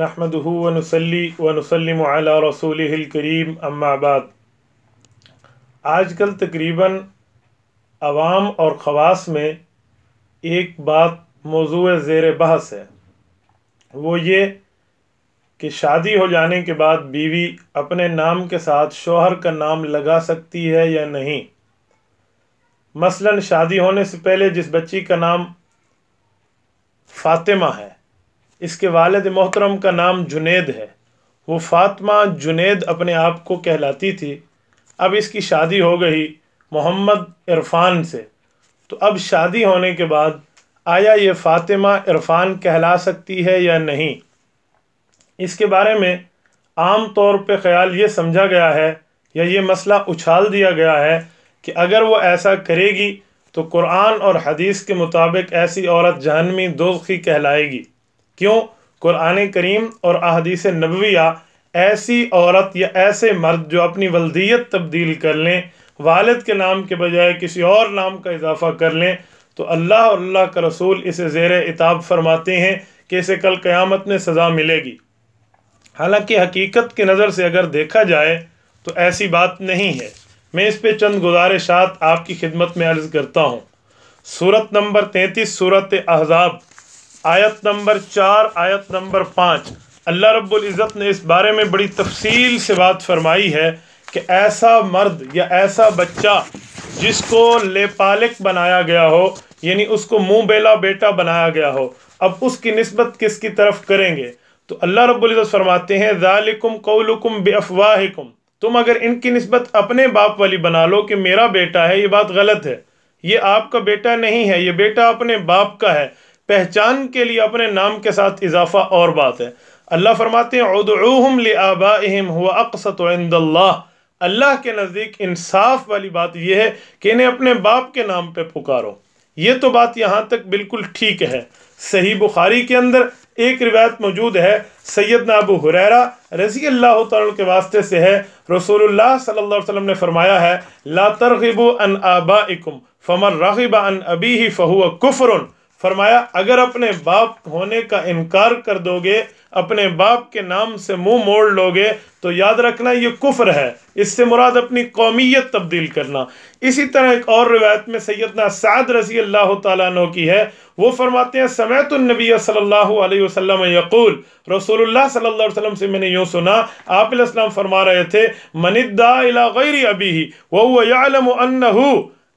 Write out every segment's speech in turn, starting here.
नहमदहू वनसली वनसलम रसूल करीम अम्माबाद आजकल तकरीबन आवाम और ख़वास में एक बात मौजू ज़ेर बहस है वो ये कि शादी हो जाने के बाद बीवी अपने नाम के साथ शोहर का नाम लगा सकती है या नहीं मसलन शादी होने से पहले जिस बच्ची का नाम फातिमा है इसके वालद मोहतरम का नाम जुनेद है वो फातमा जुनेद अपने आप को कहलाती थी अब इसकी शादी हो गई मोहम्मद इरफान से तो अब शादी होने के बाद आया ये फ़ातिमा इरफान कहला सकती है या नहीं इसके बारे में आम तौर पे ख्याल ये समझा गया है या ये मसला उछाल दिया गया है कि अगर वो ऐसा करेगी तो कुरान और हदीस के मुताबिक ऐसी औरत जहनवी दोजखी कहलाएगी क्यों कुरान करीम और अहदीस नबविया ऐसी औरत या ऐसे मर्द जो अपनी वल्दियत तब्दील कर लें वालद के नाम के बजाय किसी और नाम का इजाफा कर लें तो अल्लाह और अल्लाह का रसूल इसे जेर इताब फरमाते हैं कि इसे कल क़यामत में सज़ा मिलेगी हालांकि हकीकत की नज़र से अगर देखा जाए तो ऐसी बात नहीं है मैं इस पर चंद गुजारिशात आपकी खिदमत में अर्ज़ करता हूँ सूरत नंबर तैंतीस सूरत अहजाब आयत नंबर चार आयत नंबर पाँच अल्लाह रब्बुल इज़्ज़त ने इस बारे में बड़ी तफसील से बात फरमाई है कि ऐसा मर्द या ऐसा बच्चा जिसको लेपालक बनाया गया हो यानी उसको मुँह बेला बेटा बनाया गया हो अब उसकी नस्बत किसकी तरफ करेंगे तो अल्लाह रब्बुल इज़्ज़त फरमाते हैं ज़ालिकुम कौलुकुम बेअफवाहिकुम तुम अगर इनकी नस्बत अपने बाप वाली बना लो कि मेरा बेटा है ये बात गलत है ये आपका बेटा नहीं है ये बेटा अपने बाप का है पहचान के लिए अपने नाम के साथ इजाफा और बात है अल्लाह फरमाते हैं उदूहम हुआ अल्लाह के नज़दीक इंसाफ वाली बात यह है कि इन्हें अपने बाप के नाम पे पुकारो ये तो बात यहाँ तक बिल्कुल ठीक है सही बुखारी के अंदर एक रिवायत मौजूद है सैयद नबू हुरैरा रजी अल्लाह के वास्ते से है रसूल सल्लाम ने फरमाया है ला तरगब अन आबाकुम फमर रागिबा अन अबी फ़हुआ कुफरुन फरमाया अगर अपने बाप होने का इनकार कर दोगे अपने बाप के नाम से मुंह मोड़ लोगे तो याद रखना ये कुफर है इससे मुराद अपनी कौमियत तब्दील करना इसी तरह एक और रिवायत में सैदना साद रसी अल्लाह तु की है वो फरमाते हैं समयतुलनबी सल्लल्लाहु अलैहि यकूल रसूलुल्लाह सल्लाम से मैंने यूँ सुना आप फरमा रहे थे मनिद्दा गैरी अबी ही वह यालम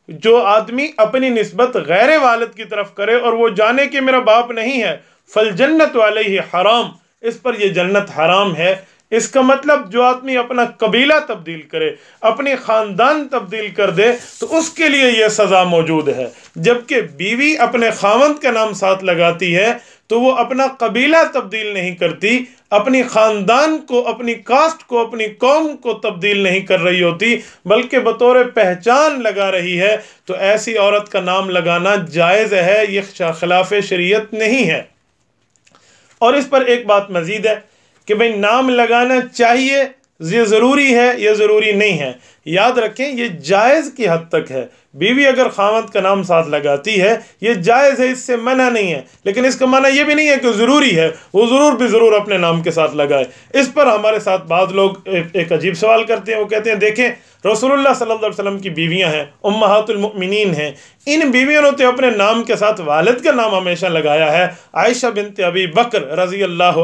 जो आदमी अपनी नस्बत गैर वालद की तरफ करे और वो जाने कि मेरा बाप नहीं है फल जन्नत वाले ही हराम इस पर यह जन्नत हराम है इसका मतलब जो आदमी अपना कबीला तब्दील करे अपने ख़ानदान तब्दील कर दे तो उसके लिए यह सज़ा मौजूद है जबकि बीवी अपने खावंद का नाम साथ लगाती है तो वो अपना कबीला तब्दील नहीं करती अपनी ख़ानदान को अपनी कास्ट को अपनी कौम को तब्दील नहीं कर रही होती बल्कि बतौर पहचान लगा रही है तो ऐसी औरत का नाम लगाना जायज़ है ये खिलाफ शरीयत नहीं है और इस पर एक बात मज़ीद है कि भाई नाम लगाना चाहिए ये ज़रूरी है ये ज़रूरी नहीं है याद रखें ये जायज़ की हद तक है बीवी अगर खामत का नाम साथ लगाती है ये जायज़ है इससे मना नहीं है लेकिन इसका मना ये भी नहीं है कि ज़रूरी है वो ज़रूर भी ज़रूर अपने नाम के साथ लगाए इस पर हमारे साथ बाद लोग ए, एक अजीब सवाल करते हैं वो कहते हैं देखें रसोल्ला सल्लल्लाहु अलैहि वसल्लम की बीवियां हैं उम्मातुलमिन हैं इन बीवियों ने तो अपने नाम के साथ वालद का नाम हमेशा लगाया है आयशा बिनत अबी बकर रज़ी अल्लाह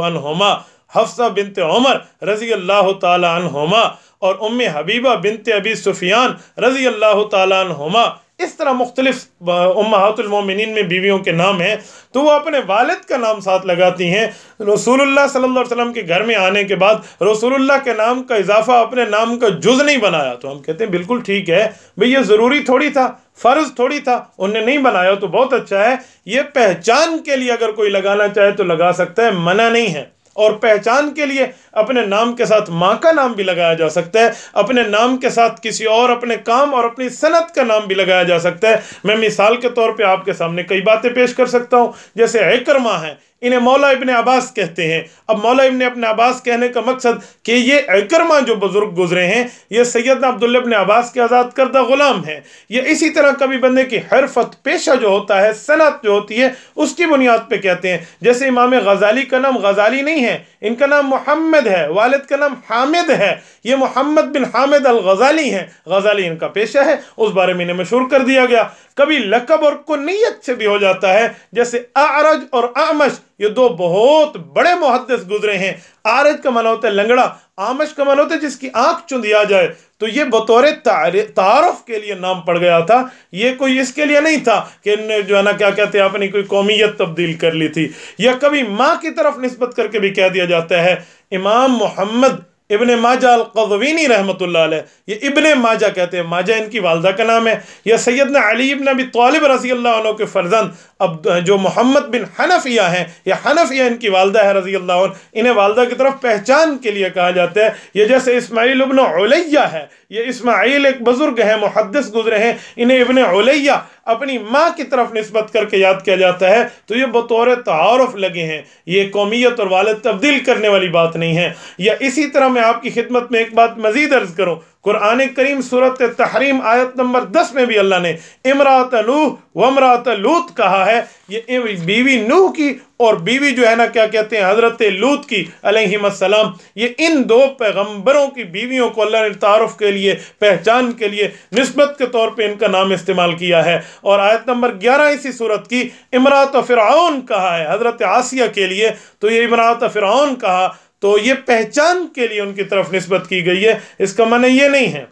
हफ्सा बिनत उमर रजी अल्लाह तुमा और उम हबीबा बिनते अबी सुफियान रजी अल्लाह तुमा इस तरह मुख्तलिफ उमहातुलमिन में बीवियों के नाम हैं तो वह अपने वालद का नाम साथ लगाती हैं रसूलुल्लाह सल्लल्लाहु अलैहि वसल्लम के घर में आने के बाद रसूलुल्लाह के नाम का इजाफा अपने नाम का जुज नहीं बनाया तो हम कहते हैं बिल्कुल ठीक है भाई ये ज़रूरी थोड़ी था फ़र्ज थोड़ी था उनने नहीं बनाया तो बहुत अच्छा है ये पहचान के लिए अगर कोई लगाना चाहे तो लगा सकता है मना नहीं है और पहचान के लिए अपने नाम के साथ माँ का नाम भी लगाया जा सकता है अपने नाम के साथ किसी और अपने काम और अपनी सनत का नाम भी लगाया जा सकता है मैं मिसाल के तौर पर आपके सामने कई बातें पेश कर सकता हूँ जैसे एकरमा है इन्हें मौला इबन अब्बास कहते हैं अब मौला इबन अपने अब्बास कहने का मकसद कि ये एकरमा जो बुज़ुर्ग गुजरे हैं ये सैदना अब्दुल्ल अपने अब्बास के आज़ाद करदा ग़ुलाम हैं ये इसी तरह कभी बंदे की हरफत पेशा जो होता है सनत जो होती है उसकी बुनियाद पर कहते हैं जैसे इमाम गजाली का नाम गजाली नहीं है इनका नाम मोहम्मद हामिद है वालिद का नाम हामिद है ये मोहम्मद बिन हामिद अल गजाली हैं गजाली इनका पेशा है उस बारे में इन्हें मशहूर कर दिया गया कभी लकब और कुनीत से भी हो जाता है जैसे आरज और आमश ये दो बहुत बड़े मुहदस गुजरे हैं आरज का माना होता है लंगड़ा आमश का माना होता है जिसकी आंख चुंदी आ जाए तो ये बतौर तारफ के लिए नाम पड़ गया था ये कोई इसके लिए नहीं था कि जो है ना क्या कहते हैं अपनी कोई कौमियत तब्दील कर ली थी या कभी माँ की तरफ नस्बत करके भी कह दिया जाता है इमाम मोहम्मद इबन माजा अलकवीनी रहमत ये इबन माजा कहते हैं माजा इनकी वालदा का नाम है या सैदना अली इबन अबी तालब रसी अल्लाह के फर्जंद अब जो मोहम्मद बिन हनफिया हैं या हनफिया इनकी वालदा है रजी अल्लाह इन्हें वालदा की तरफ पहचान के लिए कहा जाता है ये जैसे इसमाइल इबन उलैया है ये इसमाइल एक बुज़ुर्ग हैं मुहदस गुजरे हैं इन्हें इबन उलैया अपनी माँ की तरफ नस्बत करके याद किया जाता है तो ये बतौर तारफ़ लगे हैं ये कौमियत और वालद तब्दील करने वाली बात नहीं है या इसी तरह मैं आपकी खिदमत में एक बात मज़ीद अर्ज़ करूँ कुरान करीम सूरत तहरीम आयत नंबर दस में भी अल्लाह ने इमरात लूह वमरात लूत कहा है ये बीवी नूह की और बीवी जो है ना क्या कहते हैं हज़रत लूत की अलहसम ये इन दो पैगम्बरों की बीवियों को अल्लाह ने तारफ़ के लिए पहचान के लिए नस्बत के तौर पर इनका नाम इस्तेमाल किया है और आयत नंबर ग्यारह इसी सूरत की इमरात फ़िरौन कहा है हज़रत आसिया के लिए तो ये इमरात फ़िरौन कहा तो ये पहचान के लिए उनकी तरफ नस्बत की गई है इसका मन ये नहीं है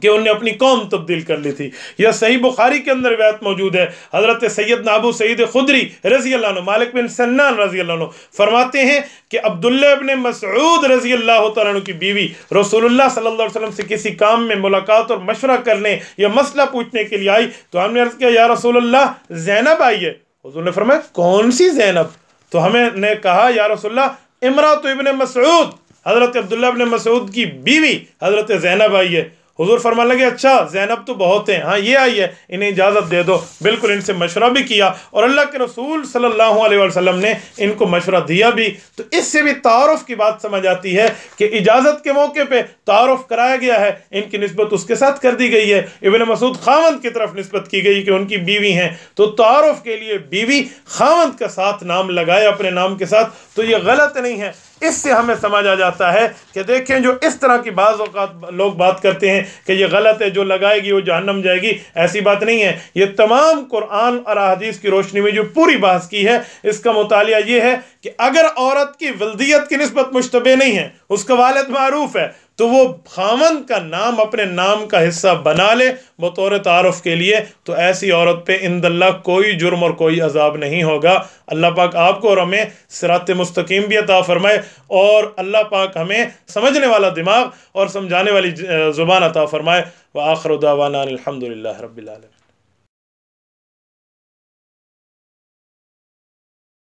कि उनने अपनी कौम तब्दील कर ली थी यह सही बुखारी के अंदर व्यात मौजूद है हज़रत सैयद नाबू सईद खुदरी रजी अल्लाह मालिक बिन सन्नान रजी अल्लाह फरमाते हैं कि अब्दुल्ला अबन मसऊद रजी अल्लाह तु की बीवी रसूलुल्लाह सल्लल्लाहु अलैहि वसल्लम से किसी काम में मुलाकात और मशवरा करने या मसला पूछने के लिए आई तो हमने अर्ज़ किया या रसोल्ला जैनब आई है फरमाया कौन सी जैनब तो हमें ने कहा या रसोल्ला इमरात इबन मसूद हज़रत अब्दुल्ला इबन मसूद की बीवी हज़रत जैनब आई है हजूर फरमा लगे अच्छा जैनब तो बहुत हैं हाँ ये आई है इन्हें इजाज़त दे दो बिल्कुल इनसे मशवरा भी किया और अल्लाह के रसूल सल्लल्लाहु अलैहि वसल्लम ने इनको मशवरा दिया भी तो इससे भी तारफ़ की बात समझ आती है कि इजाज़त के मौके पर तारफ़ कराया गया है इनकी नस्बत उसके साथ कर दी गई है इबन मसूद खामद की तरफ नस्बत की गई कि उनकी बीवी हैं तो तारफ़ के लिए बीवी खामद का साथ नाम लगाए अपने नाम के साथ तो ये गलत नहीं है इससे हमें समझ आ जाता है कि देखें जो इस तरह की बाज़ अवत लोग बात करते हैं कि ये गलत है जो लगाएगी वो जहनम जाएगी ऐसी बात नहीं है ये तमाम कुरान और अदीस की रोशनी में जो पूरी बहस की है इसका मुताल ये है कि अगर औरत की वल्दियत की नस्बत मुशतबे नहीं है उसका वालद मरूफ है तो वो खामन का नाम अपने नाम का हिस्सा बना ले बतौर तारफ़ के लिए तो ऐसी औरत पे इंदल्ला कोई जुर्म और कोई अजाब नहीं होगा अल्लाह पाक आपको और हमें सरात मुस्तकीम भी अता फ़रमाए और अल्लाह पाक हमें समझने वाला दिमाग और समझाने वाली ज़ुबान अता फ़रमाए व आखर उदावाना अलहमदिल्ला रबालम